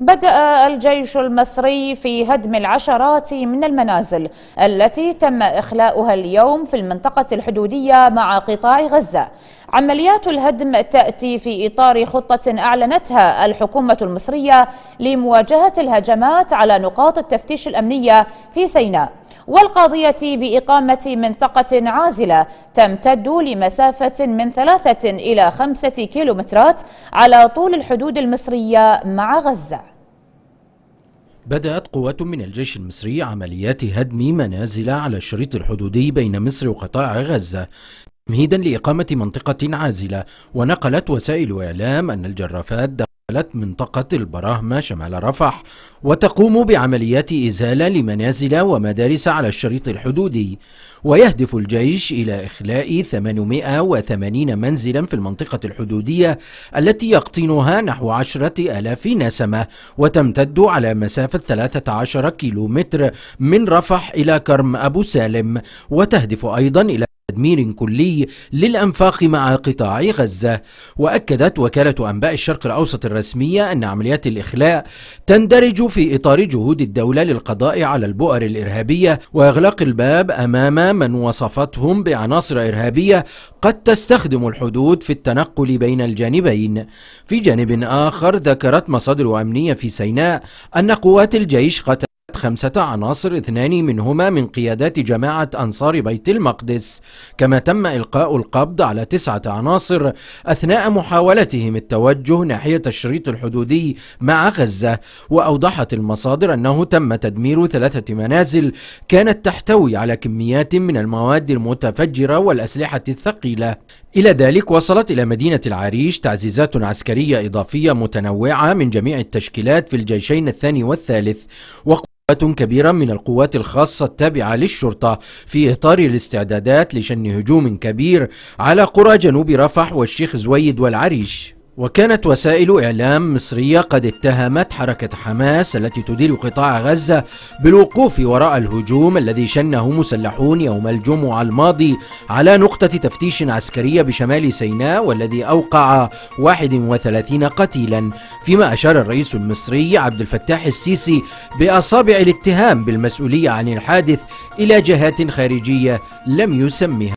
بدأ الجيش المصري في هدم العشرات من المنازل التي تم إخلاؤها اليوم في المنطقة الحدودية مع قطاع غزة عمليات الهدم تأتي في إطار خطة أعلنتها الحكومة المصرية لمواجهة الهجمات على نقاط التفتيش الأمنية في سيناء والقاضية بإقامة منطقة عازلة تمتد لمسافة من ثلاثة إلى خمسة كيلومترات على طول الحدود المصرية مع غزة بدأت قوات من الجيش المصري عمليات هدم منازل على الشريط الحدودي بين مصر وقطاع غزة تمهيدا لإقامة منطقة عازلة ونقلت وسائل إعلام أن الجرافات دخلت منطقة البراهمة شمال رفح وتقوم بعمليات إزالة لمنازل ومدارس على الشريط الحدودي ويهدف الجيش إلى إخلاء 880 منزلا في المنطقة الحدودية التي يقطنها نحو عشرة ألاف نسمة وتمتد على مسافة 13 كيلومتر من رفح إلى كرم أبو سالم وتهدف أيضا إلى تدمير كلي للأنفاق مع قطاع غزة وأكدت وكالة أنباء الشرق الأوسط الرسمية أن عمليات الإخلاء تندرج في إطار جهود الدولة للقضاء على البؤر الإرهابية وإغلاق الباب أمام من وصفتهم بعناصر إرهابية قد تستخدم الحدود في التنقل بين الجانبين في جانب آخر ذكرت مصادر أمنية في سيناء أن قوات الجيش قتل خمسة عناصر اثنان منهما من قيادات جماعة أنصار بيت المقدس كما تم إلقاء القبض على تسعة عناصر أثناء محاولتهم التوجه ناحية الشريط الحدودي مع غزة وأوضحت المصادر أنه تم تدمير ثلاثة منازل كانت تحتوي على كميات من المواد المتفجرة والأسلحة الثقيلة إلى ذلك وصلت إلى مدينة العريش تعزيزات عسكرية إضافية متنوعة من جميع التشكيلات في الجيشين الثاني والثالث كبيرة من القوات الخاصة التابعة للشرطة في إطار الاستعدادات لشن هجوم كبير على قرى جنوب رفح والشيخ زويد والعريش وكانت وسائل إعلام مصرية قد اتهمت حركة حماس التي تدير قطاع غزة بالوقوف وراء الهجوم الذي شنه مسلحون يوم الجمعة الماضي على نقطة تفتيش عسكرية بشمال سيناء والذي أوقع 31 قتيلا فيما أشار الرئيس المصري عبد الفتاح السيسي بأصابع الاتهام بالمسؤولية عن الحادث إلى جهات خارجية لم يسمها